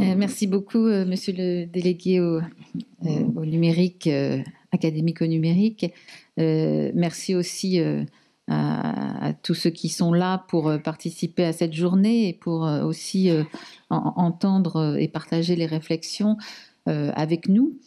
Euh, merci beaucoup, euh, monsieur le délégué au, euh, numérique, académique au numérique. merci aussi à, tous ceux qui sont là pour participer à cette journée et pour aussi entendre et partager les réflexions avec nous.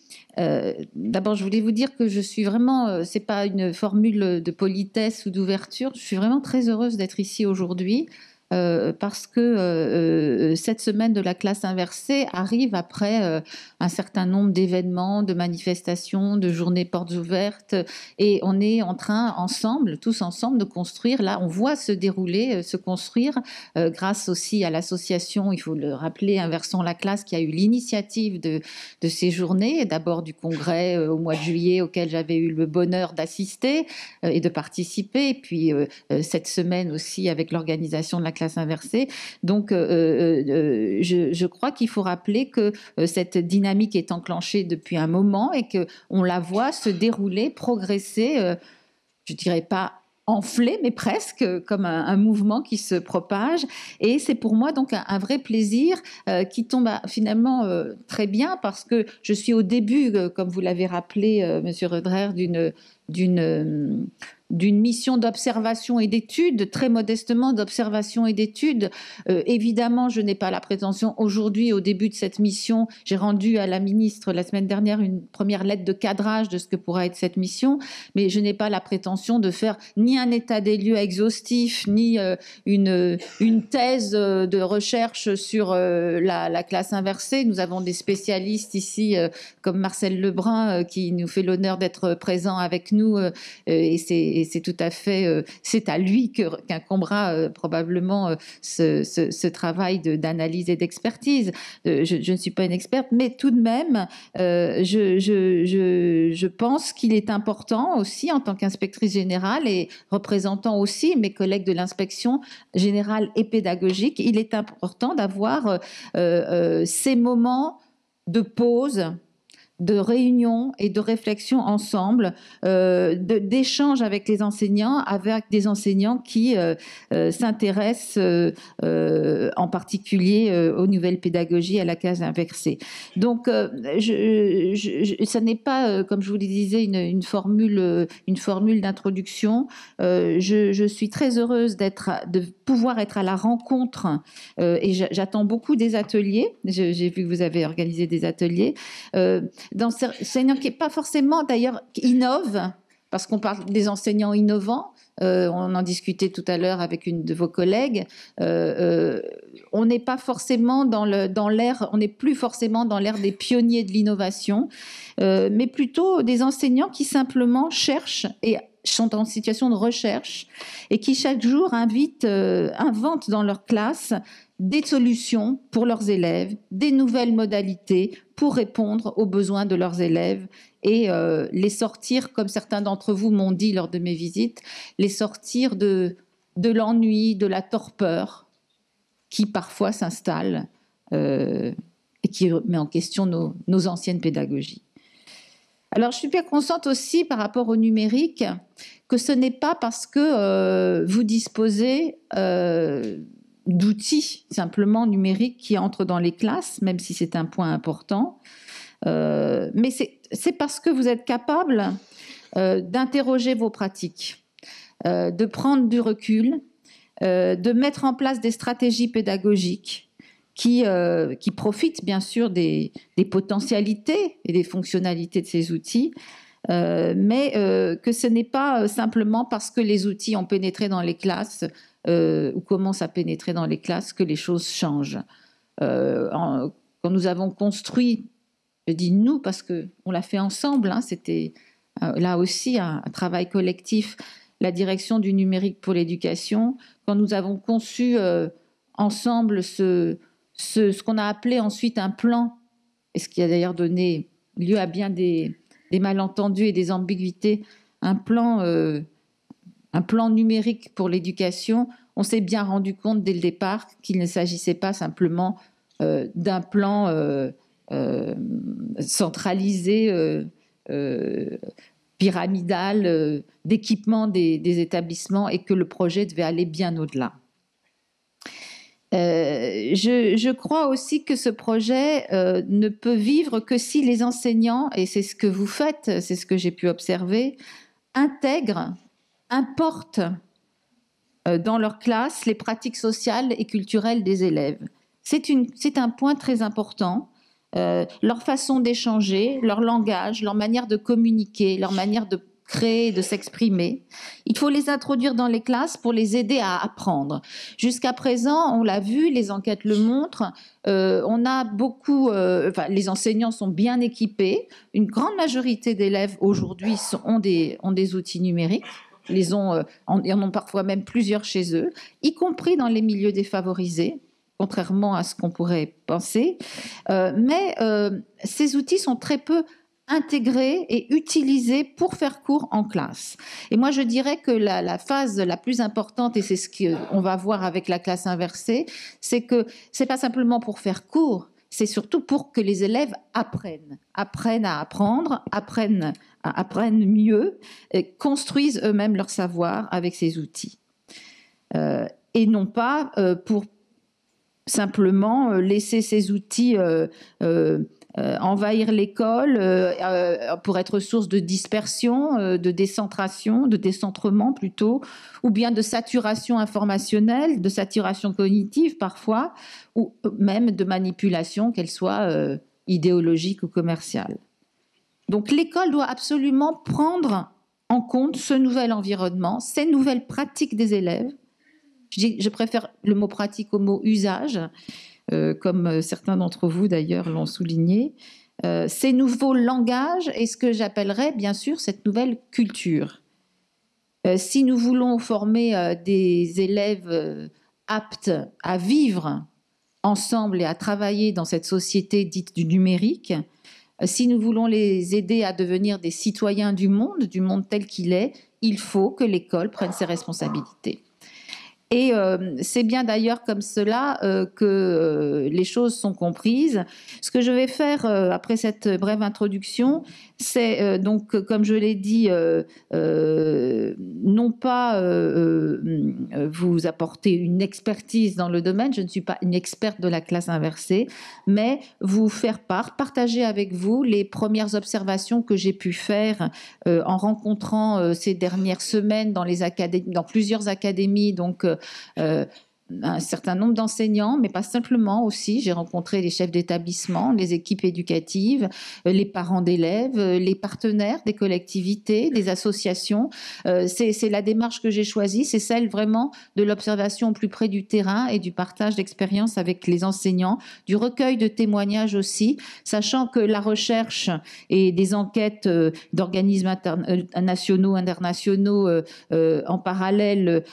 D'abord, je voulais vous dire que je suis vraiment, Ce n'est pas une formule de politesse ou d'ouverture, je suis vraiment très heureuse d'être ici aujourd'hui euh, parce que euh, euh, cette semaine de la classe inversée arrive après un certain nombre d'événements, de manifestations, de journées portes ouvertes, et on est en train ensemble, tous ensemble, de construire. Là, on voit se dérouler, se construire, grâce aussi à l'association, il faut le rappeler, Inversons la classe, qui a eu l'initiative de, ces journées, d'abord du congrès au mois de juillet auquel j'avais eu le bonheur d'assister et de participer, puis cette semaine aussi avec l'organisation de la classe Donc, euh, euh, euh, je, crois qu'il faut rappeler que cette dynamique est enclenchée depuis un moment et que on la voit se dérouler, progresser. je dirais pas enflé, mais presque comme un, mouvement qui se propage. Et c'est pour moi donc un, vrai plaisir qui tombe finalement très bien parce que je suis au début, comme vous l'avez rappelé, Monsieur Redrer, d'une d'une d'une mission d'observation et d'étude, très modestement d'observation et d'étude. Euh, évidemment, je n'ai pas la prétention aujourd'hui, au début de cette mission, j'ai rendu à la ministre la semaine dernière une première lettre de cadrage de ce que pourra être cette mission, mais je n'ai pas la prétention de faire ni un état des lieux exhaustif, ni euh, une, une thèse euh, de recherche sur la, la, classe inversée. Nous avons des spécialistes ici, comme Marcel Lebrun, qui nous fait l'honneur d'être présent avec nous, et c'est et c'est tout à fait, euh, c'est à lui qu'incombera euh, probablement euh, ce, travail d'analyse et d'expertise. je, ne suis pas une experte, mais tout de même, je, je, pense qu'il est important aussi en tant qu'inspectrice générale et représentant aussi mes collègues de l'inspection générale et pédagogique, il est important d'avoir ces moments de pause de réunions et de réflexions ensemble, euh, d'échanges avec les enseignants, avec des enseignants qui euh, euh, s'intéressent en particulier aux nouvelles pédagogies à la case inversée. Donc, je, ça n'est pas, comme je vous le disais, une, formule, une formule d'introduction. Je, suis très heureuse d'être de pouvoir être à la rencontre. Euh, et j'attends beaucoup des ateliers. J'ai vu que vous avez organisé des ateliers. Euh, d'enseignants qui n'est pas forcément d'ailleurs innove, parce qu'on parle des enseignants innovants. Euh, on en discutait tout à l'heure avec une de vos collègues. Euh, on n'est pas forcément dans le dans l'ère, on n'est plus forcément dans l'ère des pionniers de l'innovation, mais plutôt des enseignants qui simplement cherchent et sont en situation de recherche et qui chaque jour invitent, euh, inventent dans leur classe des solutions pour leurs élèves, des nouvelles modalités pour répondre aux besoins de leurs élèves et euh, les sortir, comme certains d'entre vous m'ont dit lors de mes visites, les sortir de, de l'ennui, de la torpeur qui parfois s'installe euh, et qui met en question nos anciennes pédagogies. Alors, je suis bien consciente aussi par rapport au numérique que ce n'est pas parce que euh, vous disposez euh, d'outils simplement numériques qui entrent dans les classes, même si c'est un point important, euh, mais c'est parce que vous êtes capable d'interroger vos pratiques, de prendre du recul, de mettre en place des stratégies pédagogiques, qui, euh, qui profitent bien sûr des, potentialités et des fonctionnalités de ces outils, euh, mais euh, que ce n'est pas simplement parce que les outils ont pénétré dans les classes ou commencent à pénétrer dans les classes que les choses changent. quand nous avons construit, je dis nous parce que on l'a fait ensemble, hein, c'était là aussi un travail collectif, la direction du numérique pour l'éducation, quand nous avons conçu ensemble ce, ce, qu'on a appelé ensuite un plan, et ce qui a d'ailleurs donné lieu à bien des, malentendus et des ambiguïtés, un plan, euh, un plan numérique pour l'éducation, on s'est bien rendu compte dès le départ qu'il ne s'agissait pas simplement euh, d'un plan euh, centralisé, pyramidal, d'équipement des établissements, et que le projet devait aller bien au-delà. Euh, je, crois aussi que ce projet euh, ne peut vivre que si les enseignants, et c'est ce que vous faites, c'est ce que j'ai pu observer, intègrent, importent euh, dans leur classe les pratiques sociales et culturelles des élèves. C'est un point très important. leur façon d'échanger, leur langage, leur manière de communiquer, leur manière de, créer, de s'exprimer. Il faut les introduire dans les classes pour les aider à apprendre. Jusqu'à présent, on l'a vu, les enquêtes le montrent, euh, on a beaucoup, euh, les enseignants sont bien équipés. Une grande majorité d'élèves aujourd'hui ont des, ont des outils numériques Ils ont, euh, en, ont parfois même plusieurs chez eux, y compris dans les milieux défavorisés, contrairement à ce qu'on pourrait penser. mais ces outils sont très peu intégrer et utiliser pour faire cours en classe. Et moi, je dirais que la, phase la plus importante, et c'est ce qu'on va voir avec la classe inversée, c'est que c'est pas simplement pour faire cours, c'est surtout pour que les élèves apprennent, apprennent à apprendre, apprennent, apprennent mieux, et construisent eux-mêmes leur savoir avec ces outils. Euh, et non pas euh, pour simplement euh, laisser ces outils euh, envahir l'école euh, euh, pour être source de dispersion, de décentration, de décentrement plutôt, ou bien de saturation informationnelle, de saturation cognitive parfois, ou même de manipulation, qu'elle soit idéologique ou commerciale. Donc l'école doit absolument prendre en compte ce nouvel environnement, ces nouvelles pratiques des élèves. Je, préfère le mot pratique au mot usage, euh, comme euh, certains d'entre vous d'ailleurs l'ont souligné. Euh, ces nouveaux langages et ce que j'appellerais bien sûr cette nouvelle culture. si nous voulons former des élèves aptes à vivre ensemble et à travailler dans cette société dite du numérique, si nous voulons les aider à devenir des citoyens du monde, du monde tel qu'il est, il faut que l'école prenne ses responsabilités. Et euh, c'est bien d'ailleurs comme cela euh, que euh, les choses sont comprises. Ce que je vais faire après cette brève introduction, c'est donc, comme je l'ai dit, non pas vous apporter une expertise dans le domaine, je ne suis pas une experte de la classe inversée, mais vous faire part, partager avec vous les premières observations que j'ai pu faire en rencontrant ces dernières semaines dans, les dans plusieurs académies, donc euh, un certain nombre d'enseignants, mais pas simplement aussi. J'ai rencontré les chefs d'établissement, les équipes éducatives, euh, les parents d'élèves, euh, les partenaires des collectivités, des associations. Euh, c'est la démarche que j'ai choisie, c'est celle vraiment de l'observation plus près du terrain et du partage d'expériences avec les enseignants, du recueil de témoignages aussi, sachant que la recherche et des enquêtes d'organismes nationaux, internationaux en parallèle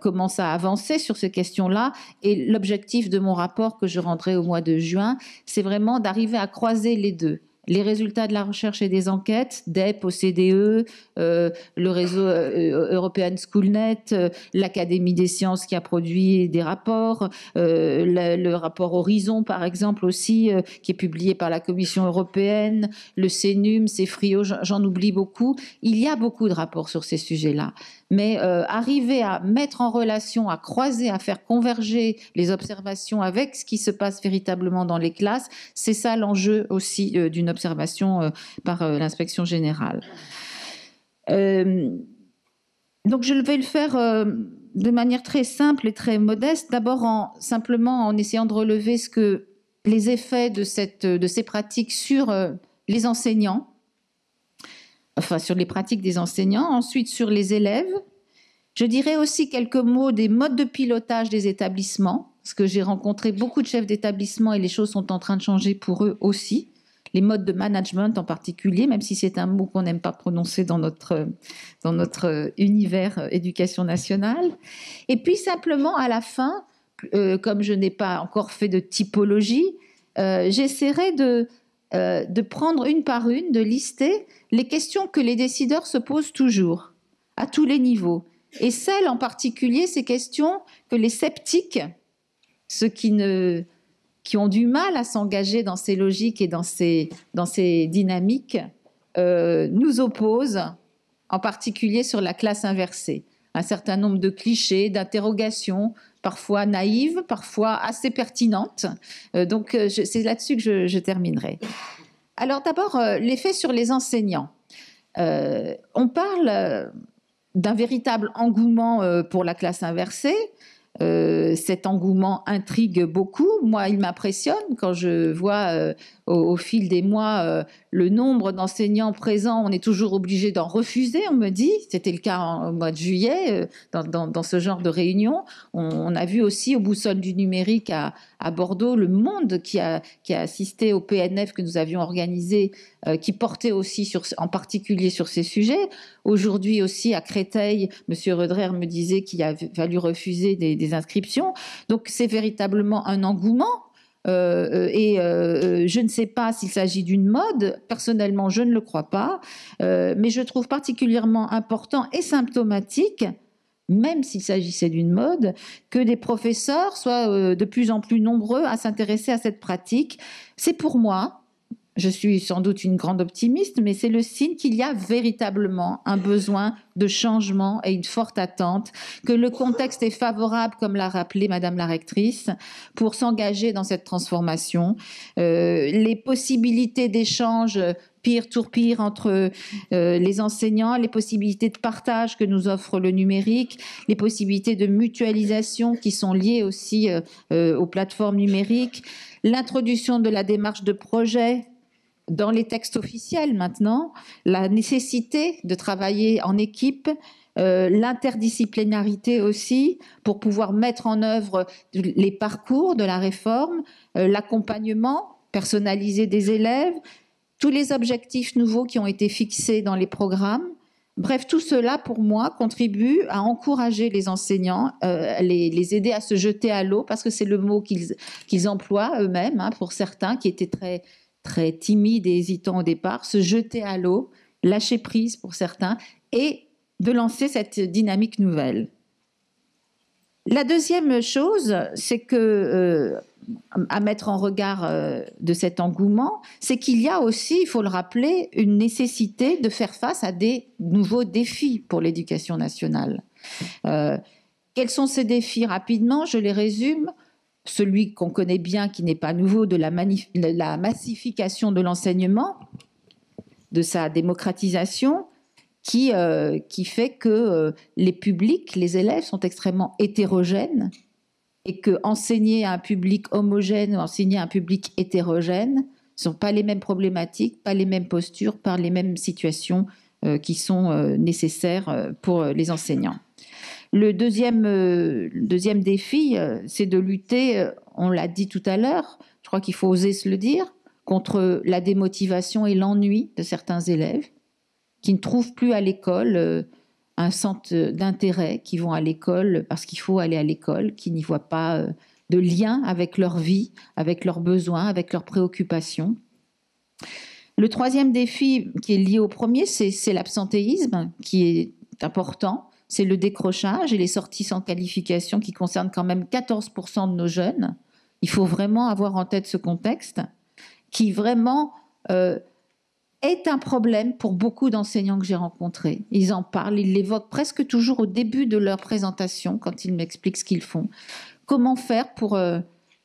commencent à avancer sur ces questions là Et l'objectif de mon rapport que je rendrai au mois de juin, c'est vraiment d'arriver à croiser les deux les résultats de la recherche et des enquêtes, DEP, OCDE, euh, le réseau euh, European Schoolnet, euh, l'Académie des sciences qui a produit des rapports, le, le, rapport Horizon, par exemple, aussi, qui est publié par la Commission européenne, le CENUM, CEFRIO, j'en oublie beaucoup. Il y a beaucoup de rapports sur ces sujets-là mais euh, arriver à mettre en relation, à croiser, à faire converger les observations avec ce qui se passe véritablement dans les classes, c'est ça l'enjeu aussi euh, d'une observation euh, par l'inspection générale. donc je vais le faire de manière très simple et très modeste, d'abord en simplement en essayant de relever ce que les effets de ces pratiques sur les enseignants, enfin sur les pratiques des enseignants, ensuite sur les élèves. Je dirais aussi quelques mots des modes de pilotage des établissements, parce que j'ai rencontré beaucoup de chefs d'établissement et les choses sont en train de changer pour eux aussi. Les modes de management en particulier, même si c'est un mot qu'on n'aime pas prononcer dans notre, dans notre univers éducation nationale. Et puis simplement à la fin, euh, comme je n'ai pas encore fait de typologie, euh, j'essaierai de, euh, de prendre une par une, de lister les questions que les décideurs se posent toujours, à tous les niveaux. Et celles en particulier, ces questions que les sceptiques, ceux qui, ne, qui ont du mal à s'engager dans ces logiques et dans ces, dans ces dynamiques, euh, nous opposent, en particulier sur la classe inversée un certain nombre de clichés, d'interrogations, parfois naïves, parfois assez pertinentes. Euh, donc euh, c'est là-dessus que je, terminerai. Alors d'abord, euh, l'effet sur les enseignants. on parle d'un véritable engouement pour la classe inversée. cet engouement intrigue beaucoup. Moi, il m'impressionne quand je vois au, fil des mois euh, le nombre d'enseignants présents. On est toujours obligé d'en refuser, on me dit. C'était le cas en, au mois de juillet euh, dans, ce genre de réunion. On, a vu aussi au Boussole du numérique à, Bordeaux le monde qui a, assisté au PNF que nous avions organisé, euh, qui portait aussi en particulier sur ces sujets. Aujourd'hui aussi à Créteil, M. Redrer me disait qu'il a fallu refuser des inscriptions. Donc c'est véritablement un engouement euh, euh, et euh, je ne sais pas s'il s'agit d'une mode, personnellement je ne le crois pas, mais je trouve particulièrement important et symptomatique même s'il s'agissait d'une mode, que des professeurs soient de plus en plus nombreux à s'intéresser à cette pratique. C'est pour moi je suis sans doute une grande optimiste, mais c'est le signe qu'il y a véritablement un besoin de changement et une forte attente, que le contexte est favorable, comme l'a rappelé Madame la Rectrice, pour s'engager dans cette transformation. Euh, les possibilités d'échange pire tour pire entre euh, les enseignants, les possibilités de partage que nous offre le numérique, les possibilités de mutualisation qui sont liées aussi euh, aux plateformes numériques, l'introduction de la démarche de projet dans les textes officiels maintenant la nécessité de travailler en équipe, euh, l'interdisciplinarité aussi, pour pouvoir mettre en œuvre les parcours de la réforme, euh, l'accompagnement personnalisé des élèves, tous les objectifs nouveaux qui ont été fixés dans les programmes. Bref, tout cela, pour moi, contribue à encourager les enseignants, euh, les, aider à se jeter à l'eau, parce que c'est le mot qu'ils emploient eux-mêmes, hein, pour certains, qui étaient très très timide et hésitant au départ, se jeter à l'eau, lâcher prise pour certains, et de lancer cette dynamique nouvelle. La deuxième chose, c'est que euh, à mettre en regard euh, de cet engouement, c'est qu'il y a aussi, il faut le rappeler, une nécessité de faire face à des nouveaux défis pour l'éducation nationale. Euh, quels sont ces défis Rapidement, je les résume celui qu'on connaît bien, qui n'est pas nouveau, de la, massification de l'enseignement, de sa démocratisation, qui, euh, fait que euh, les publics, les élèves sont extrêmement hétérogènes et que enseigner à un public homogène ou enseigner à un public hétérogène ne sont pas les mêmes problématiques, pas les mêmes postures, pas les mêmes situations euh, qui sont nécessaires pour les enseignants. Le deuxième, euh, deuxième défi, euh, c'est de lutter, euh, on l'a dit tout à l'heure, je crois qu'il faut oser se le dire, contre la démotivation et l'ennui de certains élèves qui ne trouvent plus à l'école un centre d'intérêt, qui vont à l'école parce qu'il faut aller à l'école, qui n'y voient pas de lien avec leur vie, avec leurs besoins, avec leurs préoccupations. Le troisième défi qui est lié au premier, c'est l'absentéisme, qui est important c'est le décrochage et les sorties sans qualification qui concernent quand même 14% de nos jeunes. Il faut vraiment avoir en tête ce contexte qui vraiment euh, est un problème pour beaucoup d'enseignants que j'ai rencontrés. Ils en parlent, ils l'évoquent presque toujours au début de leur présentation quand ils m'expliquent ce qu'ils font. Comment faire pour, euh,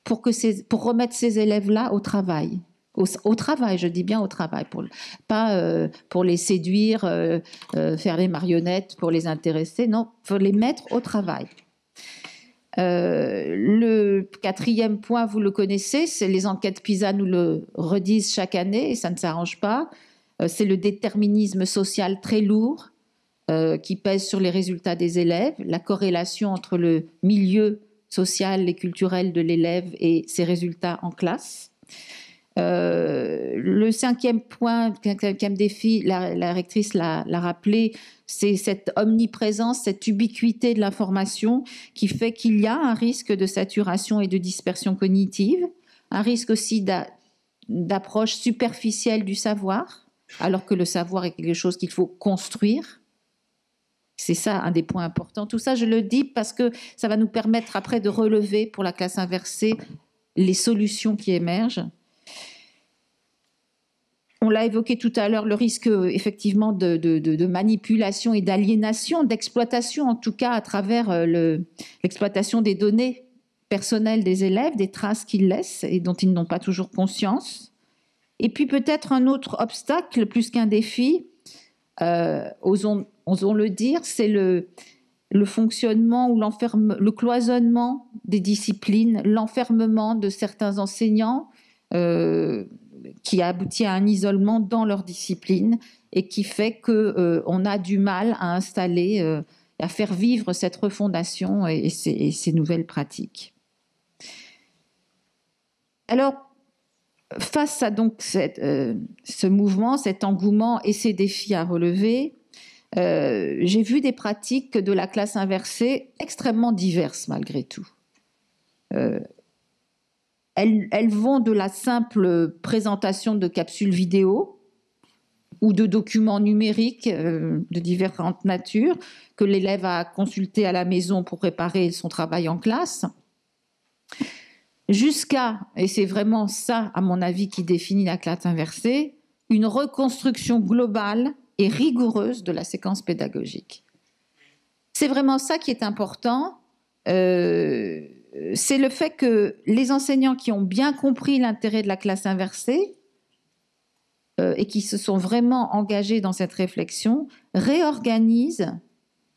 que pour remettre ces élèves-là au travail au, travail, je dis bien au travail, pour, pas euh, pour les séduire, euh, euh, faire les marionnettes, pour les intéresser, non, pour les mettre au travail. le quatrième point, vous le connaissez, c'est les enquêtes PISA nous le redisent chaque année et ça ne s'arrange pas. c'est le déterminisme social très lourd qui pèse sur les résultats des élèves, la corrélation entre le milieu social et culturel de l'élève et ses résultats en classe. Euh, le cinquième point, cinquième défi, la, la rectrice l'a rappelé, c'est cette omniprésence, cette ubiquité de l'information qui fait qu'il y a un risque de saturation et de dispersion cognitive, un risque aussi d'approche superficielle du savoir, alors que le savoir est quelque chose qu'il faut construire. C'est ça un des points importants. Tout ça, je le dis parce que ça va nous permettre après de relever pour la classe inversée les solutions qui émergent on l'a évoqué tout à l'heure, le risque euh, effectivement de, manipulation et d'aliénation, d'exploitation en tout cas à travers euh, l'exploitation des données personnelles des élèves, des traces qu'ils laissent et dont ils n'ont pas toujours conscience. Et puis peut-être un autre obstacle, plus qu'un défi, euh, osons, le dire, c'est le, fonctionnement ou le cloisonnement des disciplines, l'enfermement de certains enseignants qui aboutit à un isolement dans leur discipline et qui fait que euh, on a du mal à installer, euh, à faire vivre cette refondation et, ces, nouvelles pratiques. Alors, face à donc euh, ce mouvement, cet engouement et ces défis à relever, j'ai vu des pratiques de la classe inversée extrêmement diverses malgré tout elles, vont de la simple présentation de capsules vidéo ou de documents numériques euh, de différentes natures que l'élève a consulté à la maison pour préparer son travail en classe, jusqu'à, et c'est vraiment ça à mon avis qui définit la classe inversée, une reconstruction globale et rigoureuse de la séquence pédagogique. C'est vraiment ça qui est important. Euh, c'est le fait que les enseignants qui ont bien compris l'intérêt de la classe inversée euh, et qui se sont vraiment engagés dans cette réflexion réorganisent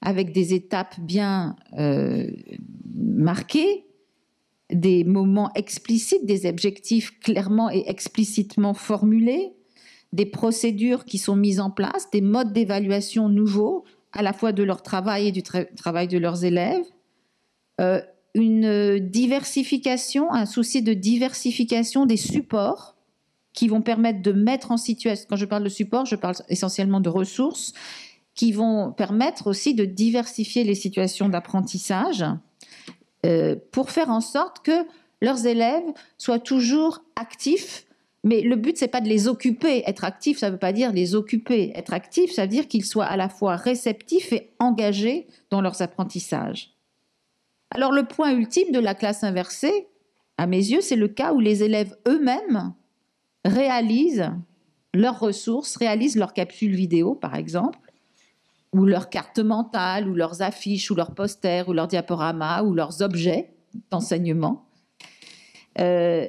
avec des étapes bien euh, marquées, des moments explicites, des objectifs clairement et explicitement formulés, des procédures qui sont mises en place, des modes d'évaluation nouveaux, à la fois de leur travail et du travail de leurs élèves. Euh, une euh, diversification, un souci de diversification des supports qui vont permettre de mettre en situation, quand je parle de support, je parle essentiellement de ressources, qui vont permettre aussi de diversifier les situations d'apprentissage euh, pour faire en sorte que leurs élèves soient toujours actifs. Mais le but, n'est pas de les occuper. Être actif, ça ne veut pas dire les occuper. Être actif, ça veut dire qu'ils soient à la fois réceptifs et engagés dans leurs apprentissages. Alors le point ultime de la classe inversée, à mes yeux, c'est le cas où les élèves eux-mêmes réalisent leurs ressources, réalisent leurs capsules vidéo, par exemple, ou leurs cartes mentales, ou leurs affiches, ou leurs posters, ou leurs diaporamas, ou leurs objets d'enseignement. Euh,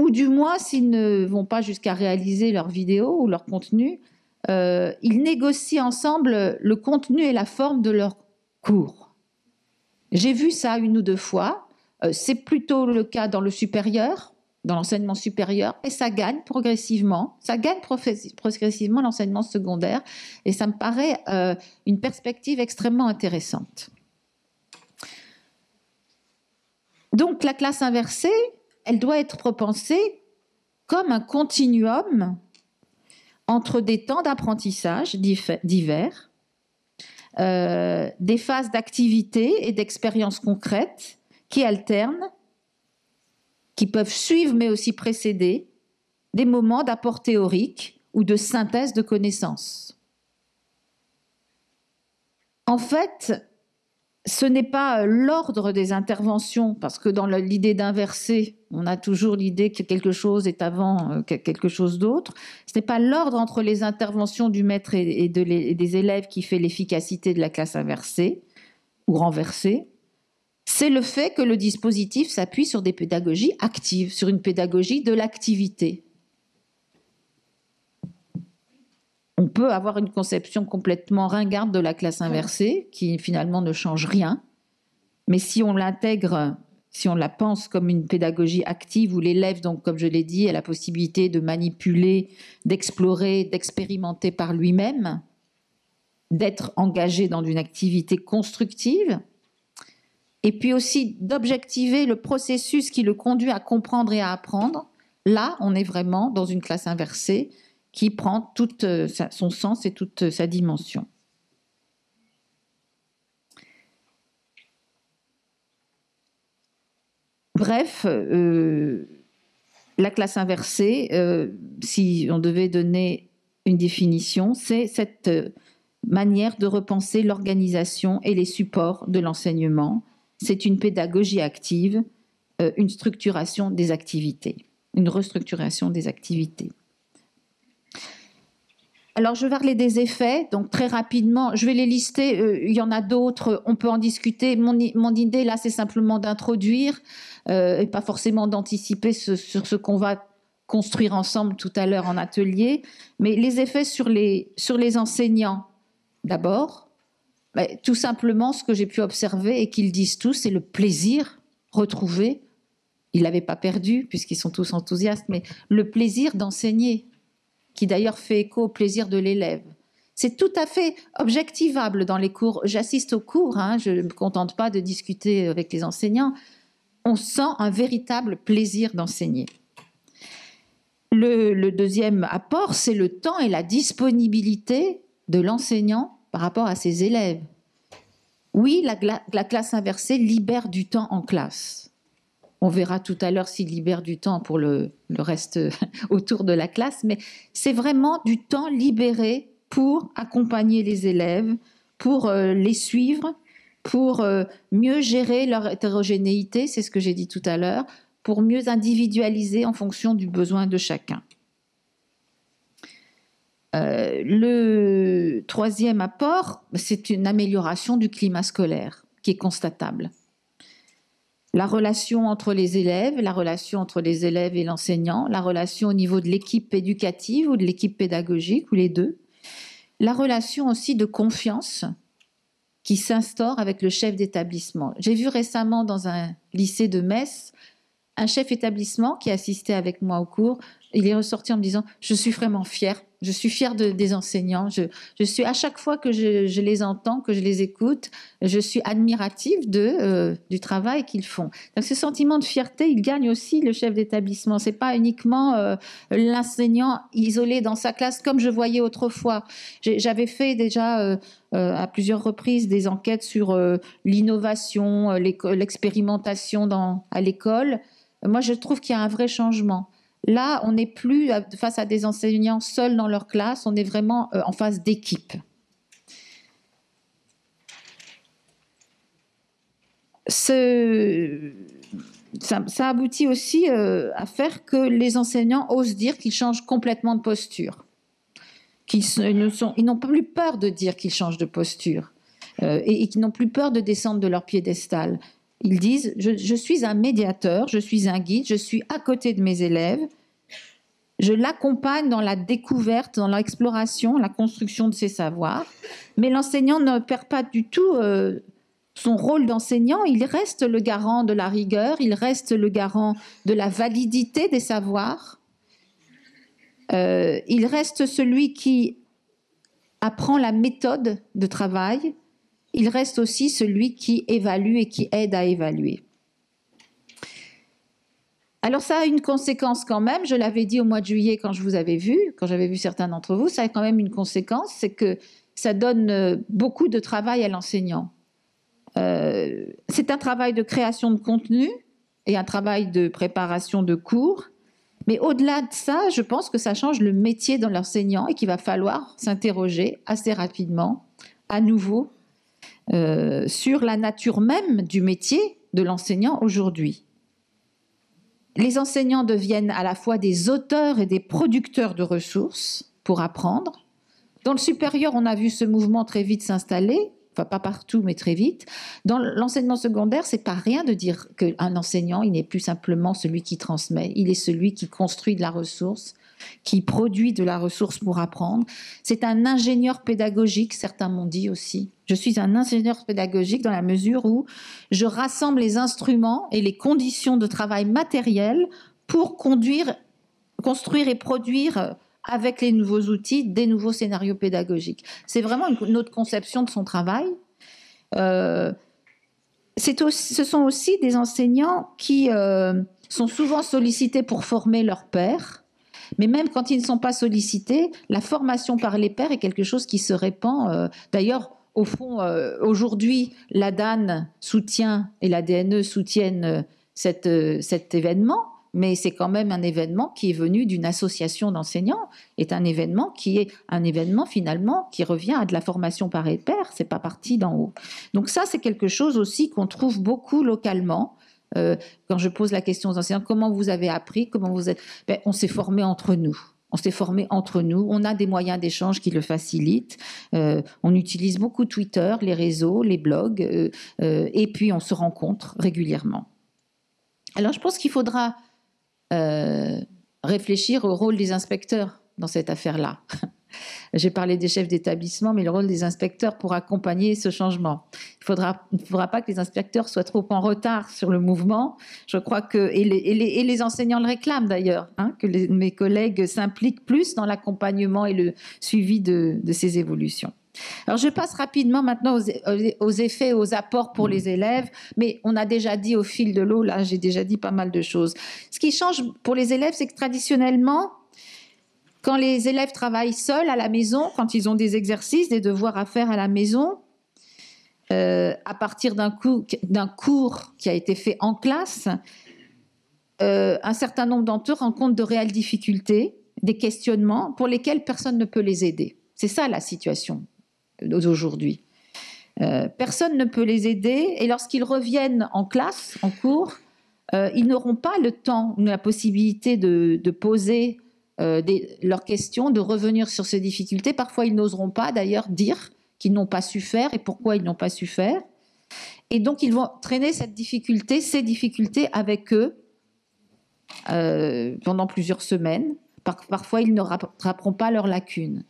ou du moins, s'ils ne vont pas jusqu'à réaliser leurs vidéos ou leurs contenu, euh, ils négocient ensemble le contenu et la forme de leur cours. J'ai vu ça une ou deux fois. Euh, c'est plutôt le cas dans le supérieur, dans l'enseignement supérieur, et ça gagne progressivement. Ça gagne progressivement l'enseignement secondaire, et ça me paraît euh, une perspective extrêmement intéressante. Donc la classe inversée, elle doit être propensée comme un continuum entre des temps d'apprentissage divers euh, des phases d'activité et d'expérience concrète qui alternent, qui peuvent suivre mais aussi précéder des moments d'apport théorique ou de synthèse de connaissances. En fait, ce n'est pas euh, l'ordre des interventions, parce que dans l'idée d'inverser, on a toujours l'idée que quelque chose est avant euh, quelque chose d'autre. Ce n'est pas l'ordre entre les interventions du maître et, des élèves qui fait l'efficacité de la classe inversée ou renversée. C'est le fait que le dispositif s'appuie sur des pédagogies actives, sur une pédagogie de l'activité. on peut avoir une conception complètement ringarde de la classe inversée, qui finalement ne change rien. Mais si on l'intègre, si on la pense comme une pédagogie active où l'élève, donc comme je l'ai dit, a la possibilité de manipuler, d'explorer, d'expérimenter par lui-même, d'être engagé dans une activité constructive, et puis aussi d'objectiver le processus qui le conduit à comprendre et à apprendre, là, on est vraiment dans une classe inversée qui prend tout euh, son sens et toute euh, sa dimension. Bref, euh, la classe inversée, si on devait donner une définition, c'est cette manière de repenser l'organisation et les supports de l'enseignement. C'est une pédagogie active, une structuration des activités, une restructuration des activités. Alors, je vais parler des effets, donc très rapidement. Je vais les lister. Euh, il y en a d'autres, on peut en discuter. Mon, idée, là, c'est simplement d'introduire euh, et pas forcément d'anticiper sur ce qu'on va construire ensemble tout à l'heure en atelier. Mais les effets sur les, sur les enseignants, d'abord. Ben, tout simplement, ce que j'ai pu observer et qu'ils disent tous, c'est le plaisir retrouvé. Ils l'avaient pas perdu, puisqu'ils sont tous enthousiastes, mais le plaisir d'enseigner qui d'ailleurs fait écho au plaisir de l'élève. C'est tout à fait objectivable dans les cours. J'assiste aux cours, hein, je ne me contente pas de discuter avec les enseignants. On sent un véritable plaisir d'enseigner. Le, deuxième apport, c'est le temps et la disponibilité de l'enseignant par rapport à ses élèves. Oui, la, classe inversée libère du temps en classe on verra tout à l'heure s'il libère du temps pour le, reste autour de la classe, mais c'est vraiment du temps libéré pour accompagner les élèves, pour euh, les suivre, pour euh, mieux gérer leur hétérogénéité, c'est ce que j'ai dit tout à l'heure, pour mieux individualiser en fonction du besoin de chacun. Euh, le troisième apport, c'est une amélioration du climat scolaire qui est constatable la relation entre les élèves, la relation entre les élèves et l'enseignant, la relation au niveau de l'équipe éducative ou de l'équipe pédagogique ou les deux, la relation aussi de confiance qui s'instaure avec le chef d'établissement. J'ai vu récemment dans un lycée de Metz un chef d'établissement qui assistait avec moi au cours il est ressorti en me disant Je suis vraiment fière, Je suis fière de, des enseignants. Je, suis à chaque fois que je, les entends, que je les écoute, je suis admirative euh, du travail qu'ils font. Donc ce sentiment de fierté, il gagne aussi le chef d'établissement. ce n'est pas uniquement euh, l'enseignant isolé dans sa classe comme je voyais autrefois. J'avais fait déjà euh, à plusieurs reprises des enquêtes sur l'innovation, l'expérimentation à l'école. Moi, je trouve qu'il y a un vrai changement. Là, on n'est plus euh, face à des enseignants seuls dans leur classe, on est vraiment euh, en face d'équipe. ça, aboutit aussi euh, à faire que les enseignants osent dire qu'ils changent complètement de posture. Qu'ils ils n'ont plus peur de dire qu'ils changent de posture et qu'ils n'ont plus peur de descendre de leur piédestal. Ils disent, je, suis un médiateur, je suis un guide, je suis à côté de mes élèves, je l'accompagne dans la découverte, dans l'exploration, la construction de ses savoirs, mais l'enseignant ne perd pas du tout euh, son rôle d'enseignant, il reste le garant de la rigueur, il reste le garant de la validité des savoirs, euh, il reste celui qui apprend la méthode de travail, il reste aussi celui qui évalue et qui aide à évaluer. Alors ça a une conséquence quand même, je l'avais dit au mois de juillet quand je vous avais vu, quand j'avais vu certains d'entre vous, ça a quand même une conséquence, c'est que ça donne euh, beaucoup de travail à l'enseignant. Euh, c'est un travail de création de contenu et un travail de préparation de cours, mais au-delà de ça, je pense que ça change le métier dans l'enseignant et qu'il va falloir s'interroger assez rapidement, à nouveau, euh, sur la nature même du métier de l'enseignant aujourd'hui. Les enseignants deviennent à la fois des auteurs et des producteurs de ressources pour apprendre. Dans le supérieur, on a vu ce mouvement très vite s'installer, enfin pas partout, mais très vite. Dans l'enseignement secondaire, c'est pas rien de dire qu'un enseignant, il n'est plus simplement celui qui transmet, il est celui qui construit de la ressource, qui produit de la ressource pour apprendre. C'est un ingénieur pédagogique, certains m'ont dit aussi. Je suis un ingénieur pédagogique dans la mesure où je rassemble les instruments et les conditions de travail matériel pour conduire, construire et produire avec les nouveaux outils des nouveaux scénarios pédagogiques. C'est vraiment une, autre conception de son travail. Euh, ce sont aussi des enseignants qui euh, sont souvent sollicités pour former leurs pairs. Mais même quand ils ne sont pas sollicités, la formation par les pairs est quelque chose qui se répand. Euh, d'ailleurs, au fond, euh, aujourd'hui, la DAN soutient et la DNE soutiennent euh, euh, cet événement, mais c'est quand même un événement qui est venu d'une association d'enseignants, est un événement qui est un événement finalement qui revient à de la formation par et pair, c'est pas parti d'en haut. Donc ça, c'est quelque chose aussi qu'on trouve beaucoup localement. quand je pose la question aux enseignants, comment vous avez appris, comment vous êtes, ben, on s'est formé entre nous. On s'est formé entre nous. On a des moyens d'échange qui le facilitent. Euh, on utilise beaucoup Twitter, les réseaux, les blogs, euh, euh, et puis on se rencontre régulièrement. Alors je pense qu'il faudra réfléchir au rôle des inspecteurs dans cette affaire-là. J'ai parlé des chefs d'établissement, mais le rôle des inspecteurs pour accompagner ce changement. Il ne faudra, pas que les inspecteurs soient trop en retard sur le mouvement. Je crois que, et les, enseignants le réclament d'ailleurs, hein, que mes collègues s'impliquent plus dans l'accompagnement et le suivi de, ces évolutions. Alors je passe rapidement maintenant aux, effets, aux apports pour les élèves, mais on a déjà dit au fil de l'eau, là j'ai déjà dit pas mal de choses. Ce qui change pour les élèves, c'est que traditionnellement, quand les élèves travaillent seuls à la maison, quand ils ont des exercices, des devoirs à faire à la maison, euh, à partir d'un coup, cours qui a été fait en classe, euh, un certain nombre d'entre eux rencontrent de réelles difficultés, des questionnements pour lesquels personne ne peut les aider. C'est ça la situation d'aujourd'hui. Euh, personne ne peut les aider et lorsqu'ils reviennent en classe, en cours, ils n'auront pas le temps ou la possibilité de, de poser euh, des, leurs questions, de revenir sur ces difficultés. Parfois, ils n'oseront pas d'ailleurs dire qu'ils n'ont pas su faire et pourquoi ils n'ont pas su faire. Et donc, ils vont traîner cette difficulté, ces difficultés avec eux euh, pendant plusieurs semaines. parfois, ils ne rattraperont pas leurs lacunes.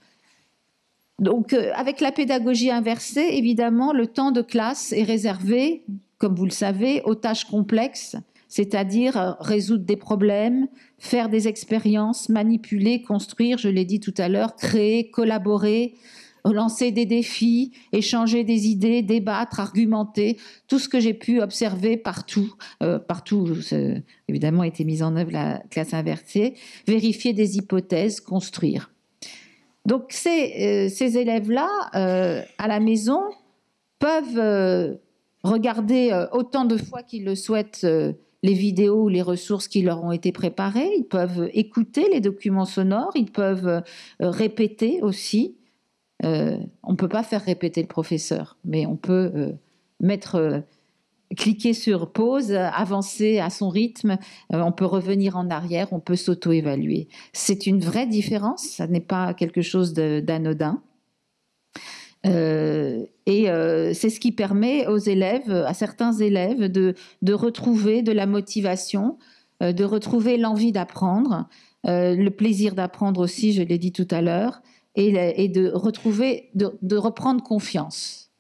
Donc, euh, avec la pédagogie inversée, évidemment, le temps de classe est réservé, comme vous le savez, aux tâches complexes c'est-à-dire euh, résoudre des problèmes, faire des expériences, manipuler, construire, je l'ai dit tout à l'heure, créer, collaborer, lancer des défis, échanger des idées, débattre, argumenter, tout ce que j'ai pu observer partout, euh, partout où évidemment a été mise en œuvre la classe inversée, vérifier des hypothèses, construire. Donc ces euh, élèves-là, à la maison, peuvent regarder autant de fois qu'ils le souhaitent les vidéos ou les ressources qui leur ont été préparées, ils peuvent écouter les documents sonores, ils peuvent euh, répéter aussi. Euh, on ne peut pas faire répéter le professeur, mais on peut euh, mettre, cliquer sur pause, avancer à son rythme, on peut revenir en arrière, on peut s'auto-évaluer. C'est une vraie différence, ça n'est pas quelque chose d'anodin. Euh, et euh, c'est ce qui permet aux élèves, à certains élèves, de, retrouver de la motivation, euh, de retrouver l'envie d'apprendre, le plaisir d'apprendre aussi, je l'ai dit tout à l'heure, et, de retrouver, de reprendre confiance.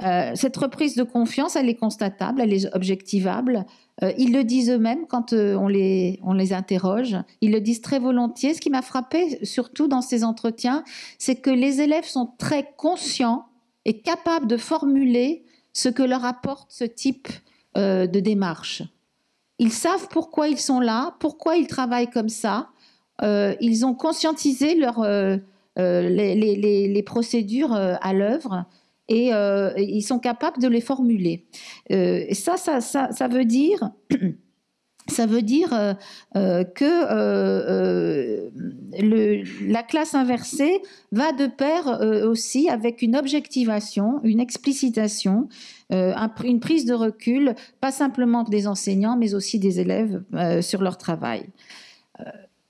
cette reprise de confiance, elle est constatable, elle est objectivable. Euh, ils le disent eux-mêmes quand euh, on, les, on les interroge. Ils le disent très volontiers. Ce qui m'a frappé surtout dans ces entretiens, c'est que les élèves sont très conscients et capables de formuler ce que leur apporte ce type euh, de démarche. Ils savent pourquoi ils sont là, pourquoi ils travaillent comme ça. ils ont conscientisé les, les, procédures à l'œuvre et euh, ils sont capables de les formuler. Euh, ça, ça, ça, ça veut dire... ça veut dire euh, que le, la classe inversée va de pair aussi avec une objectivation, une explicitation, une prise de recul, pas simplement des enseignants, mais aussi des élèves sur leur travail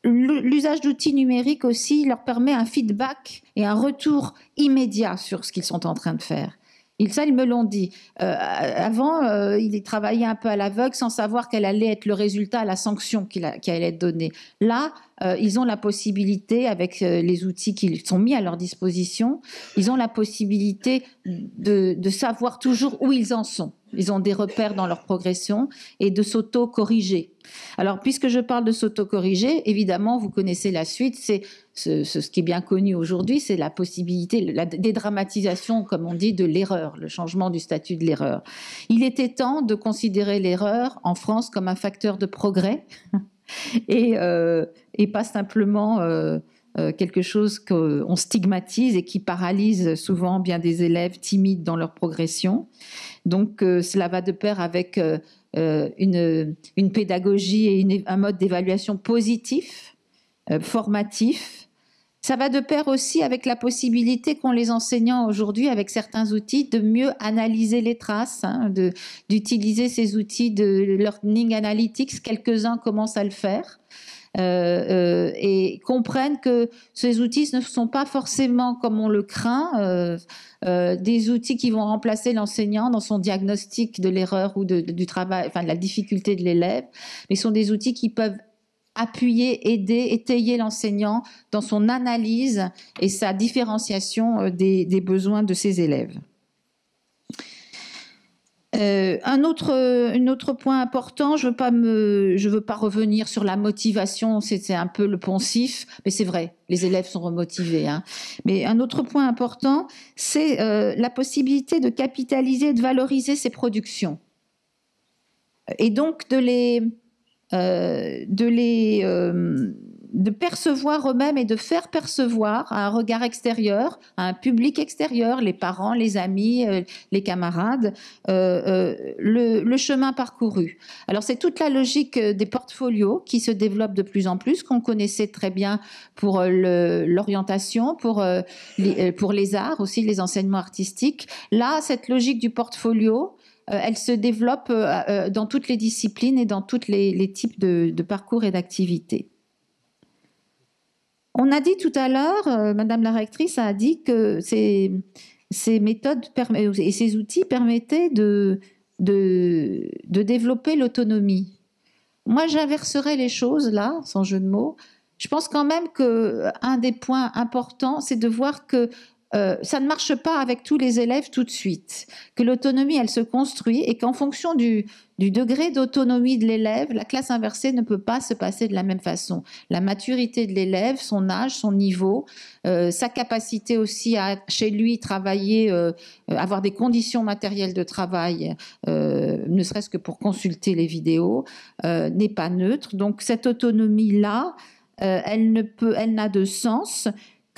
l'usage d'outils numériques aussi leur permet un feedback et un retour immédiat sur ce qu'ils sont en train de faire. Ils, ça, ils me l'ont dit. Euh, avant, euh, ils travaillaient un peu à l'aveugle sans savoir quel allait être le résultat, la sanction qui, allait être donnée. Là, euh, ils ont la possibilité, avec les outils qui sont mis à leur disposition, ils ont la possibilité de savoir toujours où ils en sont. Ils ont des repères dans leur progression et de s'auto-corriger. Alors, puisque je parle de s'auto-corriger, évidemment, vous connaissez la suite. C'est ce, ce, qui est bien connu aujourd'hui, c'est la possibilité, la dédramatisation, comme on dit, de l'erreur, le changement du statut de l'erreur. Il était temps de considérer l'erreur en France comme un facteur de progrès euh, et, pas simplement euh, euh, quelque chose qu'on stigmatise et qui paralyse souvent bien des élèves timides dans leur progression. Donc euh, cela va de pair avec euh, une, une, pédagogie et un mode d'évaluation positif, formatif, ça va de pair aussi avec la possibilité qu'ont les enseignants aujourd'hui, avec certains outils, de mieux analyser les traces, hein, d'utiliser ces outils de learning analytics. Quelques-uns commencent à le faire. Euh, euh, et comprennent que ces outils ne sont pas forcément, comme on le craint, euh, des outils qui vont remplacer l'enseignant dans son diagnostic de l'erreur ou du travail, enfin de la difficulté de l'élève, mais sont des outils qui peuvent appuyer, aider, étayer l'enseignant dans son analyse et sa différenciation des besoins de ses élèves. Euh, un autre, euh, un autre point important, je veux pas me, je veux pas revenir sur la motivation, c'était un peu le poncif, mais c'est vrai, les élèves sont remotivés. Hein. Mais un autre point important, c'est euh, la possibilité de capitaliser, de valoriser ces productions, et donc de les, euh, de les euh, de percevoir eux-mêmes et de faire percevoir à un regard extérieur, à un public extérieur, les parents, les amis, euh, les camarades, euh, euh, le, chemin parcouru. Alors c'est toute la logique des portfolios qui se développe de plus en plus, qu'on connaissait très bien pour l'orientation, pour, les, arts aussi, les enseignements artistiques. Là, cette logique du portfolio, elle se développe dans toutes les disciplines et dans tous les, types de parcours et d'activités. On a dit tout à l'heure, euh, Madame la rectrice a dit que ces, méthodes et ces outils permettaient de, développer l'autonomie. Moi, j'inverserais les choses là, sans jeu de mots. Je pense quand même qu'un euh, des points importants, c'est de voir que euh, ça ne marche pas avec tous les élèves tout de suite, que l'autonomie, elle se construit et qu'en fonction du, degré d'autonomie de l'élève, la classe inversée ne peut pas se passer de la même façon. La maturité de l'élève, son âge, son niveau, euh, sa capacité aussi à chez lui travailler, euh, avoir des conditions matérielles de travail, ne serait-ce que pour consulter les vidéos, n'est pas neutre. Donc cette autonomie-là, elle elle n'a de sens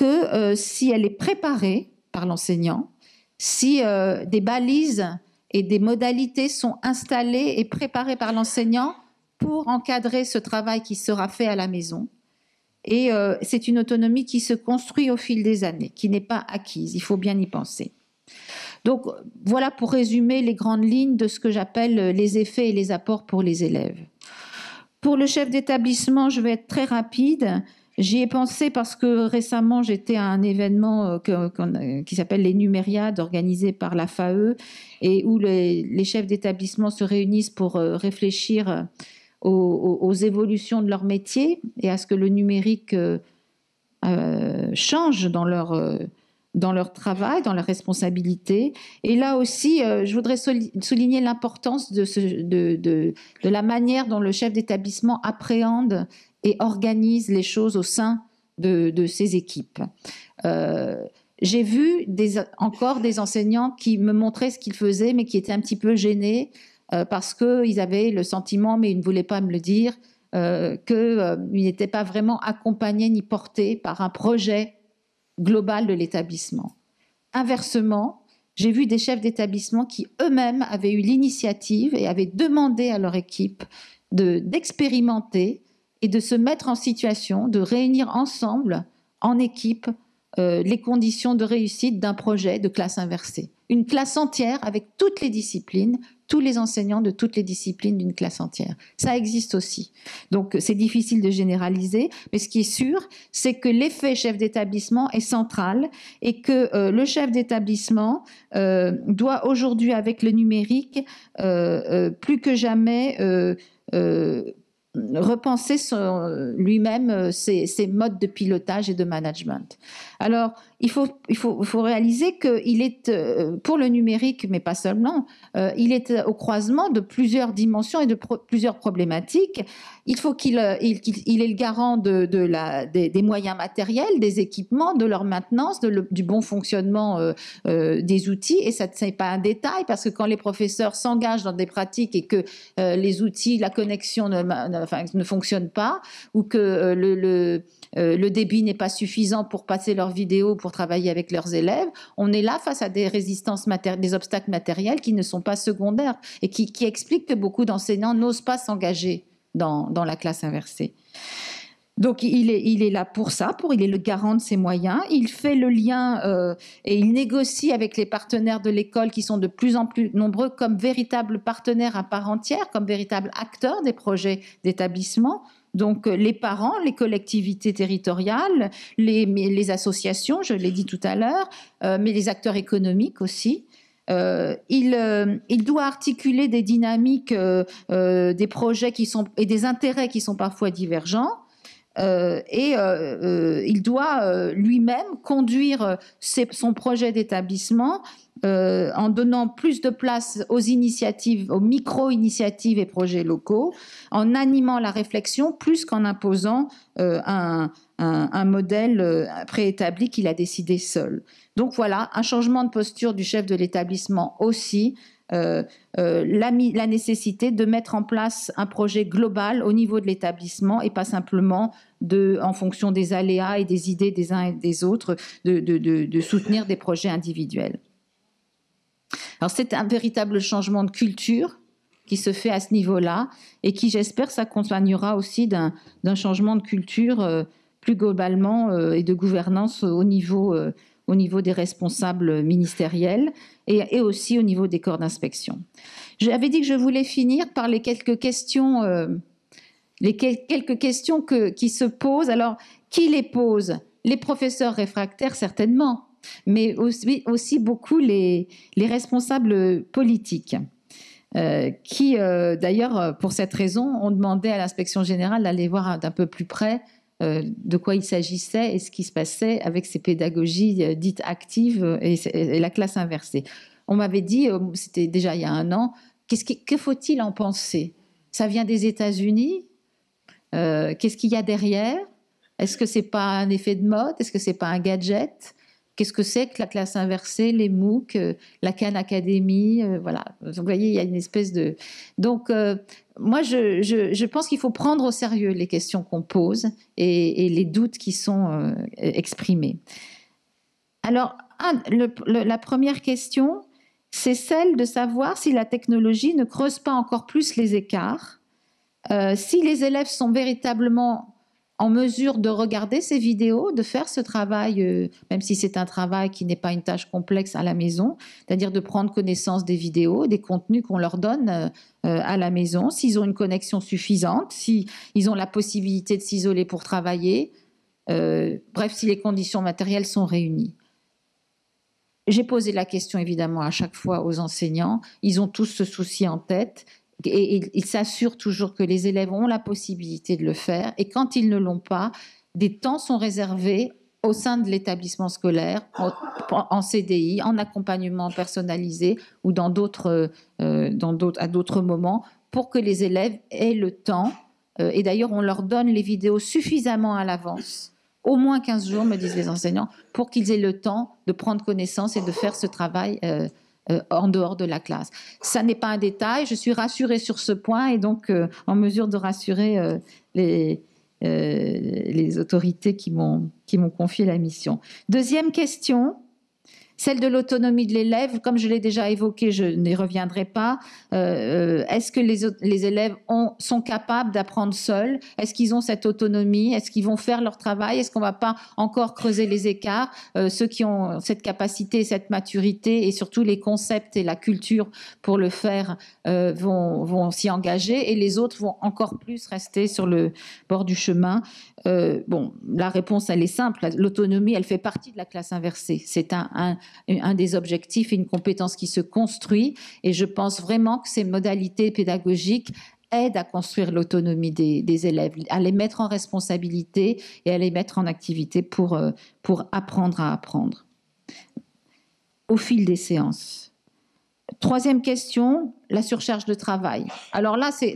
que euh, si elle est préparée par l'enseignant, si euh, des balises et des modalités sont installées et préparées par l'enseignant pour encadrer ce travail qui sera fait à la maison. Et euh, c'est une autonomie qui se construit au fil des années, qui n'est pas acquise, il faut bien y penser. Donc voilà pour résumer les grandes lignes de ce que j'appelle les effets et les apports pour les élèves. Pour le chef d'établissement, je vais être très rapide. J'y ai pensé parce que récemment, j'étais à un événement euh, euh, qui s'appelle les Numériades, organisé par la FAE, et où les, chefs d'établissement se réunissent pour euh, réfléchir aux, évolutions de leur métier et à ce que le numérique change dans leur... dans leur travail, dans leurs responsabilités. Et là aussi, je voudrais souligner l'importance de, de, de, la manière dont le chef d'établissement appréhende et organise les choses au sein de, de ses équipes. Euh, j'ai vu des, encore des enseignants qui me montraient ce qu'ils faisaient, mais qui étaient un petit peu gênés parce euh, parce qu'ils avaient le sentiment, mais ils ne voulaient pas me le dire, euh, qu'ils n'étaient pas vraiment accompagnés ni portés par un projet global de l'établissement. Inversement, j'ai vu des chefs d'établissement qui eux-mêmes avaient eu l'initiative et avaient demandé à leur équipe d'expérimenter et de se mettre en situation de réunir ensemble, en équipe, euh, les conditions de réussite d'un projet de classe inversée. Une classe entière avec toutes les disciplines, tous les enseignants de toutes les disciplines d'une classe entière. Ça existe aussi. Donc c'est difficile de généraliser, mais ce qui est sûr, c'est que l'effet chef d'établissement est central et que euh, le chef d'établissement euh, doit aujourd'hui, avec le numérique, plus que jamais repenser lui-même euh, ses, ses, modes de pilotage et de management. Alors, il faut, il faut, faut réaliser qu'il est, euh, pour le numérique, mais pas seulement, euh, il est au croisement de plusieurs dimensions et de plusieurs problématiques. Il faut qu'il euh, il, il, est le garant de, de la, des, moyens matériels, des équipements, de leur maintenance, du bon fonctionnement des outils. Et ça, ce n'est pas un détail, parce que quand les professeurs s'engagent dans des pratiques et que les outils, la connexion ne, ne, fonctionne pas, ou que le, le, le débit n'est pas suffisant pour passer leurs vidéo, pour travailler avec leurs élèves, on est là face à des résistances des obstacles matériels qui ne sont pas secondaires et qui, expliquent que beaucoup d'enseignants n'osent pas s'engager dans, la classe inversée. Donc il est, là pour ça, pour il est le garant de ses moyens. Il fait le lien euh, et il négocie avec les partenaires de l'école qui sont de plus en plus nombreux comme véritables partenaires à part entière, comme véritables acteurs des projets d'établissement. Donc euh, les parents, les collectivités territoriales, les, associations, je l'ai dit tout à l'heure, euh, mais les acteurs économiques aussi. Euh, il, doit articuler des dynamiques, des projets qui sont et des intérêts qui sont parfois divergents. et il doit lui-même conduire son projet d'établissement euh, en donnant plus de place aux initiatives, aux micro-initiatives et projets locaux, en animant la réflexion plus qu'en imposant euh, un, modèle euh, préétabli qu'il a décidé seul. Donc voilà, un changement de posture du chef de l'établissement aussi, la, nécessité de mettre en place un projet global au niveau de l'établissement et pas simplement en fonction des aléas et des idées des uns et des autres, de soutenir des projets individuels. Alors c'est un véritable changement de culture qui se fait à ce niveau-là et qui, j'espère, s'accompagnera aussi d'un changement de culture euh, plus globalement euh, et de gouvernance au niveau, euh, des responsables ministériels et, aussi au niveau des corps d'inspection. J'avais dit que je voulais finir par les quelques questions, quelques questions qui se posent. Alors, qui les pose Les professeurs réfractaires, certainement mais aussi, beaucoup les, responsables politiques. Euh, qui, euh, d'ailleurs, pour cette raison, ont demandé à l'inspection générale d'aller voir d'un peu plus près euh, de quoi il s'agissait et ce qui se passait avec ces pédagogies dites actives et, la classe inversée. On m'avait dit, c'était déjà il y a un an, que faut-il en penser Ça vient des États-Unis Qu'est-ce qu'il y a derrière Est-ce que c'est pas un effet de mode Est-ce que c'est pas un gadget Qu'est-ce que c'est que la classe inversée, les MOOC, euh, la Khan Academy euh, Voilà. vous voyez, il y a une espèce de. Donc, euh, moi, je, pense qu'il faut prendre au sérieux les questions qu'on pose et, les doutes qui sont exprimés. Alors, la première question, c'est celle de savoir si la technologie ne creuse pas encore plus les écarts, si les élèves sont véritablement en mesure de regarder ces vidéos, de faire ce travail, euh, même si c'est un travail qui n'est pas une tâche complexe à la maison, c'est-à-dire de prendre connaissance des vidéos, des contenus qu'on leur donne euh, euh, à la maison, s'ils ont une connexion suffisante, s'ils ont la possibilité de s'isoler pour travailler, bref, si les conditions matérielles sont réunies. J'ai posé la question évidemment à chaque fois aux enseignants. Ils ont tous ce souci en tête et, il s'assure toujours que les élèves ont la possibilité de le faire. Et quand ils ne l'ont pas, des temps sont réservés au sein de l'établissement scolaire, en CDI, en accompagnement personnalisé ou euh, dans d'autres, à d'autres moments, pour que les élèves aient le temps. Euh, et d'ailleurs, on leur donne les vidéos suffisamment à l'avance, au moins 15 jours, me disent les enseignants, pour qu'ils aient le temps de prendre connaissance et de faire ce travail. Euh, euh, en dehors de la classe. Ça n'est pas un détail, je suis rassurée sur ce point et donc euh, en mesure de rassurer euh, les autorités qui m'ont confié la mission. Deuxième question, celle de l'autonomie de l'élève, comme je l'ai déjà évoqué, je n'y reviendrai pas. Euh, euh, est-ce que les, élèves sont capables d'apprendre seuls Est-ce qu'ils ont cette autonomie Est-ce qu'ils vont faire leur travail Est-ce qu'on ne va pas encore creuser les écarts euh, Ceux qui ont cette capacité, cette maturité et surtout les concepts et la culture pour le faire vont, s'y engager et les autres vont encore plus rester sur le bord du chemin. bon, la réponse, elle est simple. L'autonomie, elle fait partie de la classe inversée. C'est un, un, un des objectifs et une compétence qui se construit. Et je pense vraiment que ces modalités pédagogiques aident à construire l'autonomie des, élèves, à les mettre en responsabilité et à les mettre en activité pour, euh, pour apprendre à apprendre au fil des séances. Troisième question, la surcharge de travail. Alors là, les,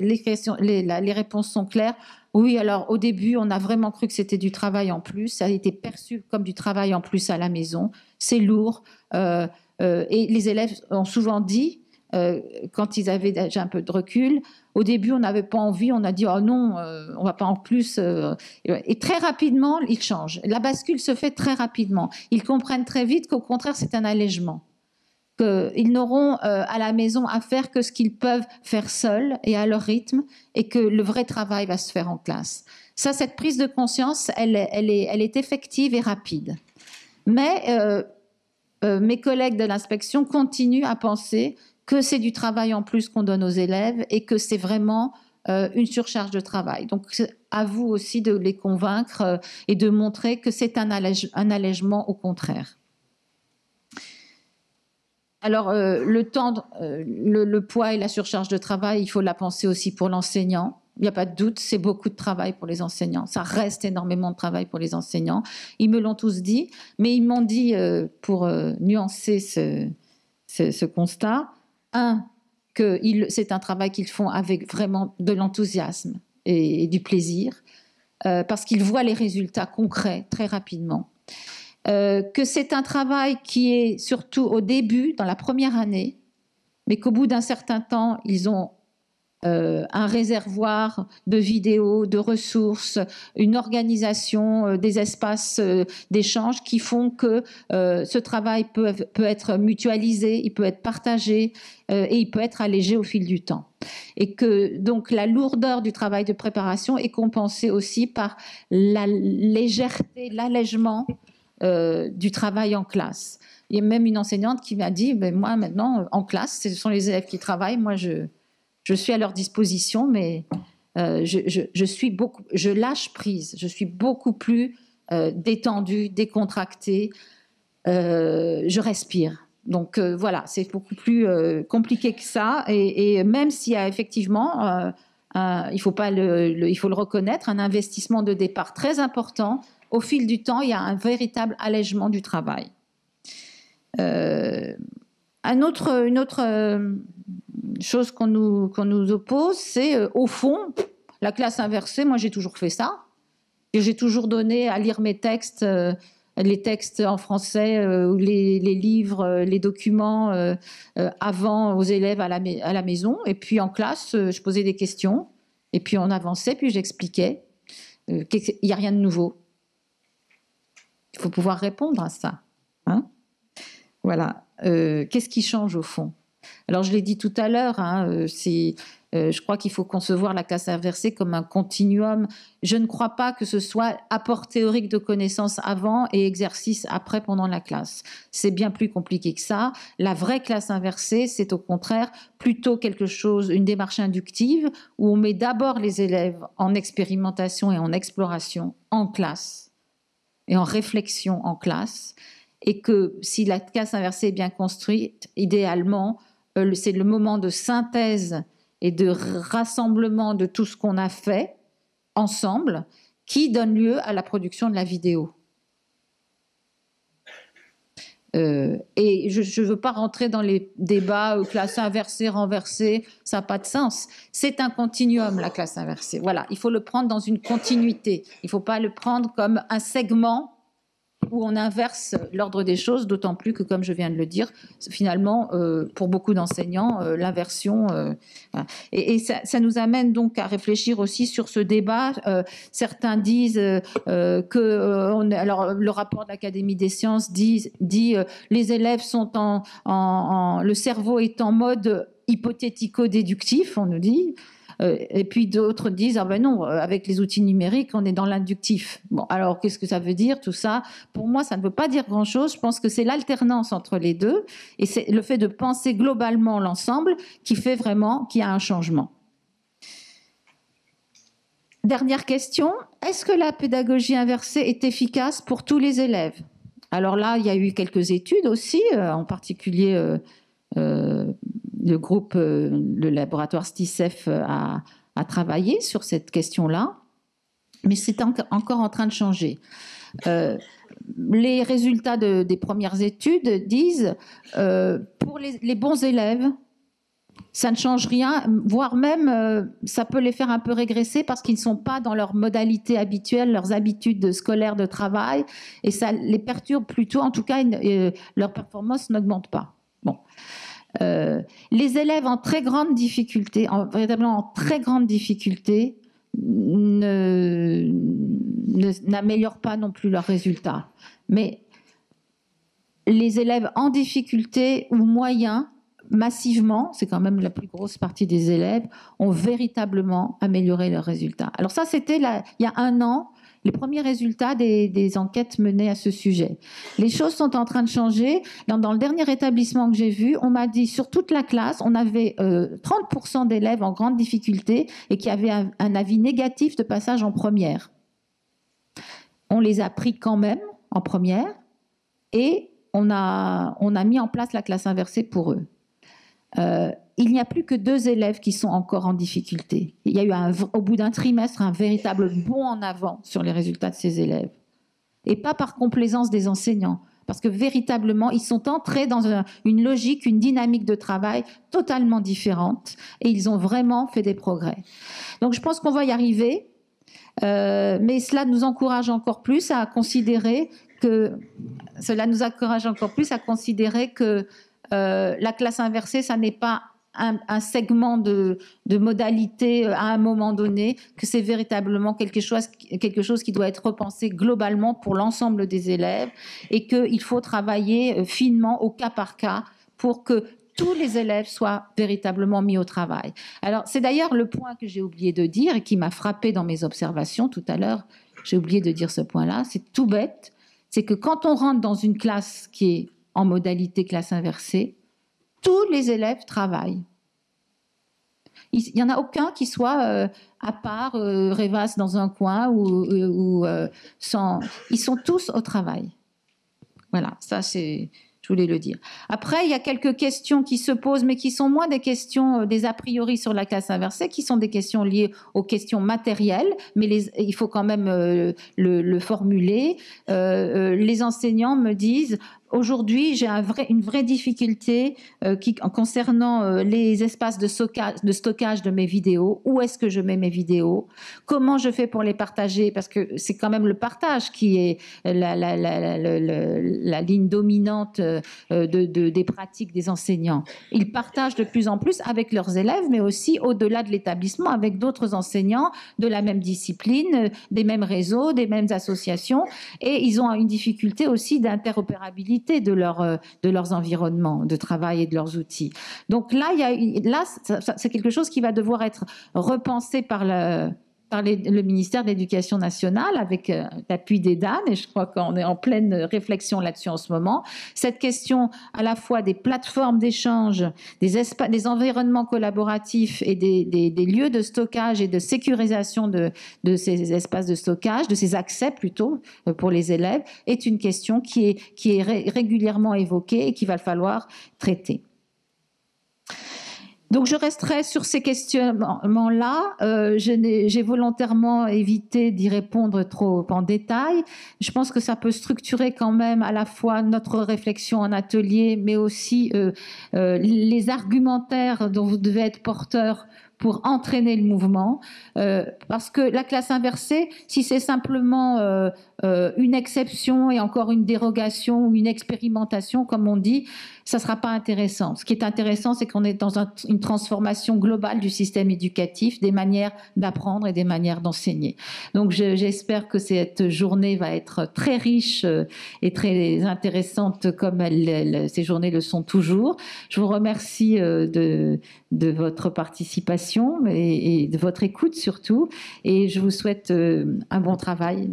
les réponses sont claires. Oui, alors au début, on a vraiment cru que c'était du travail en plus. Ça a été perçu comme du travail en plus à la maison. C'est lourd. Euh, euh, et les élèves ont souvent dit, euh, quand ils avaient déjà un peu de recul, au début, on n'avait pas envie. On a dit, oh non, on va pas en plus. et très rapidement, ils changent. La bascule se fait très rapidement. Ils comprennent très vite qu'au contraire, c'est un allègement qu'ils n'auront euh, à la maison à faire que ce qu'ils peuvent faire seuls et à leur rythme, et que le vrai travail va se faire en classe. Ça, cette prise de conscience, elle, est, effective et rapide. Mais euh, euh, mes collègues de l'inspection continuent à penser que c'est du travail en plus qu'on donne aux élèves et que c'est vraiment une surcharge de travail. Donc, à vous aussi de les convaincre et de montrer que c'est un allègement au contraire. Alors, euh, le temps, euh, le, poids et la surcharge de travail, il faut la penser aussi pour l'enseignant. Il n'y a pas de doute, c'est beaucoup de travail pour les enseignants. Ça reste énormément de travail pour les enseignants. Ils me l'ont tous dit, mais ils m'ont dit, euh, pour nuancer ce, constat, un, que c'est un travail qu'ils font avec vraiment de l'enthousiasme et, du plaisir, parce qu'ils voient les résultats concrets très rapidement. Euh, que c'est un travail qui est surtout au début, dans la première année, mais qu'au bout d'un certain temps, ils ont euh, un réservoir de vidéos, de ressources, une organisation euh, des espaces d'échange qui font que ce travail peut, peut, être mutualisé, il peut être partagé et il peut être allégé au fil du temps. Et que donc la lourdeur du travail de préparation est compensée aussi par la légèreté, l'allègement euh, du travail en classe. Il y a même une enseignante qui m'a dit, ben moi maintenant, en classe, ce sont les élèves qui travaillent, moi je, suis à leur disposition, mais euh, je, suis beaucoup, je lâche prise, je suis beaucoup plus euh, détendue, décontractée, euh, je respire. Donc voilà, c'est beaucoup plus compliqué que ça, et, même s'il y a effectivement... il faut pas le, il faut le reconnaître, un investissement de départ très important au fil du temps, il y a un véritable allègement du travail. Euh, une autre euh, chose qu'on nous, oppose, c'est euh, au fond, la classe inversée, moi j'ai toujours fait ça. j'ai toujours donné à lire mes textes, les textes en français, les, livres, les documents avant aux élèves à la, à la, maison. Et puis en classe, je posais des questions. Et puis on avançait, puis j'expliquais. Il n'y a rien de nouveau. Il faut pouvoir répondre à ça. Hein. voilà. Euh, qu'est-ce qui change au fond Alors, je l'ai dit tout à l'heure, hein, euh, c'est. Euh, je crois qu'il faut concevoir la classe inversée comme un continuum. Je ne crois pas que ce soit apport théorique de connaissances avant et exercice après pendant la classe. C'est bien plus compliqué que ça. La vraie classe inversée, c'est au contraire plutôt quelque chose, une démarche inductive où on met d'abord les élèves en expérimentation et en exploration en classe et en réflexion en classe, et que si la classe inversée est bien construite, idéalement, euh, c'est le moment de synthèse et de rassemblement de tout ce qu'on a fait ensemble qui donne lieu à la production de la vidéo. Euh, et je ne veux pas rentrer dans les débats euh, classe inversée, renversée, ça n'a pas de sens. C'est un continuum, la classe inversée. Voilà, il faut le prendre dans une continuité. Il ne faut pas le prendre comme un segment où on inverse l'ordre des choses, d'autant plus que, comme je viens de le dire, finalement, euh, pour beaucoup d'enseignants, euh, l'inversion. Euh, et, ça, nous amène donc à réfléchir aussi sur ce débat. certains disent que, alors, le rapport de l'Académie des sciences dit, les élèves sont en, le cerveau est en mode hypothético-déductif, on nous dit. Euh, et puis d'autres disent ah ben non, euh, avec les outils numériques, on est dans l'inductif. Bon, alors qu'est-ce que ça veut dire tout ça Pour moi, ça ne veut pas dire grand-chose. Je pense que c'est l'alternance entre les deux et c'est le fait de penser globalement l'ensemble qui fait vraiment qu'il y a un changement. Dernière question est-ce que la pédagogie inversée est efficace pour tous les élèves Alors là, il y a eu quelques études aussi, euh, en particulier le groupe, euh, le laboratoire STICEF euh, a, travaillé sur cette question-là, mais c'est encore en train de changer. Euh, les résultats des premières études disent euh, pour les, bons élèves, ça ne change rien, voire même ça peut les faire un peu régresser parce qu'ils ne sont pas dans leur modalité habituelle, leurs habitudes scolaires de travail, et ça les perturbe plutôt. En tout cas, leur performance n'augmente pas. Bon. Euh, les élèves en très grande difficulté, en, véritablement en très grande difficulté, n'améliorent pas non plus leurs résultats. Mais les élèves en difficulté ou moyens, massivement, c'est quand même la plus grosse partie des élèves, ont véritablement amélioré leurs résultats. Alors ça, c'était il y a un an, les premiers résultats des, enquêtes menées à ce sujet. Les choses sont en train de changer. Dans, le dernier établissement que j'ai vu, on m'a dit sur toute la classe, on avait 30% euh, d'élèves en grande difficulté et qui avaient un, avis négatif de passage en première. On les a pris quand même en première et on a, on a mis en place la classe inversée pour eux. Euh, il n'y a plus que deux élèves qui sont encore en difficulté. Il y a eu au bout d'un trimestre un véritable bond en avant sur les résultats de ces élèves. Et pas par complaisance des enseignants, parce que véritablement, ils sont entrés dans une logique, une dynamique de travail totalement différente, et ils ont vraiment fait des progrès. Donc je pense qu'on va y arriver, euh, mais cela nous encourage encore plus à considérer que cela nous encourage encore plus à considérer que euh, la classe inversée, ça n'est pas un, segment de, modalité euh, à un moment donné, que c'est véritablement quelque chose, quelque chose qui doit être repensé globalement pour l'ensemble des élèves et qu'il faut travailler euh, finement au cas par cas pour que tous les élèves soient véritablement mis au travail. Alors, c'est d'ailleurs le point que j'ai oublié de dire et qui m'a frappé dans mes observations tout à l'heure. J'ai oublié de dire ce point-là. C'est tout bête. C'est que quand on rentre dans une classe qui est en modalité classe inversée, tous les élèves travaillent. Il n'y en a aucun qui soit euh, à part, euh, dans un coin ou, euh, sans. Ils sont tous au travail. Voilà, ça c'est. Je voulais le dire. Après, il y a quelques questions qui se posent, mais qui sont moins des questions, des a priori sur la classe inversée, qui sont des questions liées aux questions matérielles, mais il faut quand même le, formuler. les enseignants me disent, Aujourd'hui, j'ai un vrai, une vraie difficulté euh, qui, en concernant euh, les espaces de stockage, de stockage de mes vidéos. Où est-ce que je mets mes vidéos Comment je fais pour les partager Parce que c'est quand même le partage qui est la, ligne dominante euh, de, des pratiques des enseignants. Ils partagent de plus en plus avec leurs élèves, mais aussi au-delà de l'établissement, avec d'autres enseignants de la même discipline, des mêmes réseaux, des mêmes associations. Et ils ont une difficulté aussi d'interopérabilité de, leur, euh, de leurs environnements de travail et de leurs outils. Donc là, il là c'est quelque chose qui va devoir être repensé par la par le ministère de l'Éducation nationale avec euh, l'appui des DAN, et je crois qu'on est en pleine réflexion là-dessus en ce moment, cette question à la fois des plateformes d'échange, des, des environnements collaboratifs et des, lieux de stockage et de sécurisation de, ces espaces de stockage, de ces accès plutôt euh, pour les élèves, est une question qui est, qui est régulièrement évoquée et qu'il va falloir traiter. Donc je resterai sur ces questionnements-là. Euh, J'ai volontairement évité d'y répondre trop en détail. Je pense que ça peut structurer quand même à la fois notre réflexion en atelier, mais aussi euh, euh, les argumentaires dont vous devez être porteur pour entraîner le mouvement. Euh, parce que la classe inversée, si c'est simplement une exception et encore une dérogation ou une expérimentation, comme on dit, ça ne sera pas intéressant. Ce qui est intéressant, c'est qu'on est dans une transformation globale du système éducatif, des manières d'apprendre et des manières d'enseigner. Donc j'espère que cette journée va être très riche euh, et très intéressante comme ces journées le sont toujours. Je vous remercie euh, de, de votre participation et de votre écoute surtout et je vous souhaite euh, un bon travail.